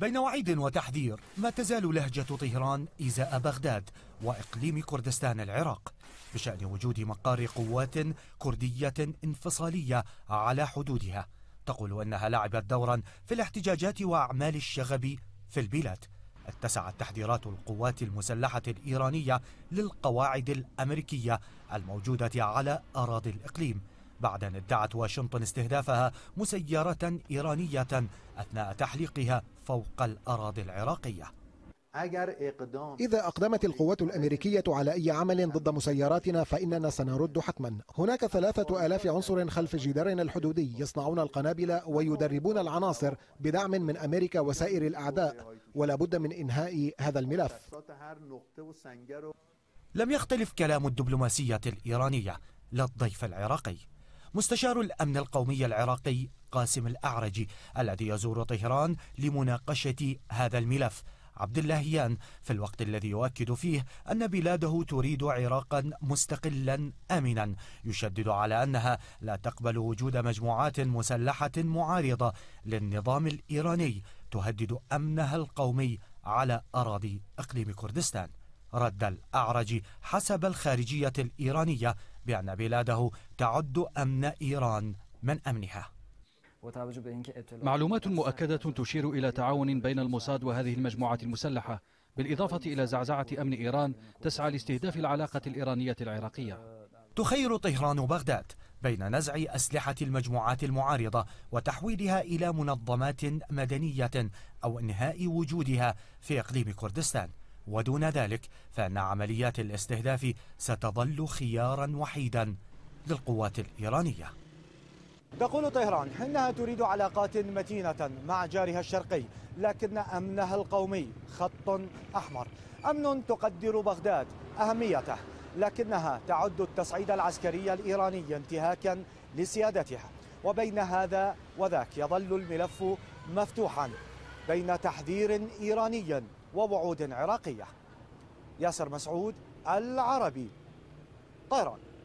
بين وعيد وتحذير ما تزال لهجة طهران إزاء بغداد وإقليم كردستان العراق بشأن وجود مقار قوات كردية انفصالية على حدودها تقول أنها لعبت دورا في الاحتجاجات وأعمال الشغب في البلاد اتسعت تحذيرات القوات المسلحة الإيرانية للقواعد الأمريكية الموجودة على أراضي الإقليم بعد أن ادعت واشنطن استهدافها مسيرة إيرانية أثناء تحليقها فوق الأراضي العراقية إذا أقدمت القوات الأمريكية على أي عمل ضد مسيراتنا فإننا سنرد حتما هناك ثلاثة آلاف عنصر خلف جدارنا الحدودي يصنعون القنابل ويدربون العناصر بدعم من أمريكا وسائر الأعداء ولا بد من إنهاء هذا الملف لم يختلف كلام الدبلوماسية الإيرانية للضيف العراقي مستشار الأمن القومي العراقي قاسم الأعرجي الذي يزور طهران لمناقشة هذا الملف عبد اللهيان في الوقت الذي يؤكد فيه أن بلاده تريد عراقا مستقلا آمنا يشدد على أنها لا تقبل وجود مجموعات مسلحة معارضة للنظام الإيراني تهدد أمنها القومي على أراضي إقليم كردستان رد الأعرج حسب الخارجية الإيرانية بأن بلاده تعد أمن إيران من أمنها معلومات مؤكدة تشير إلى تعاون بين الموساد وهذه المجموعة المسلحة بالإضافة إلى زعزعة أمن إيران تسعى لاستهداف العلاقة الإيرانية العراقية تخير طهران بغداد بين نزع أسلحة المجموعات المعارضة وتحويلها إلى منظمات مدنية أو إنهاء وجودها في إقليم كردستان ودون ذلك فإن عمليات الاستهداف ستظل خيارا وحيدا للقوات الإيرانية تقول طهران انها تريد علاقات متينه مع جارها الشرقي لكن امنها القومي خط احمر امن تقدر بغداد اهميته لكنها تعد التصعيد العسكري الايراني انتهاكا لسيادتها وبين هذا وذاك يظل الملف مفتوحا بين تحذير ايراني ووعود عراقية ياسر مسعود العربي طيران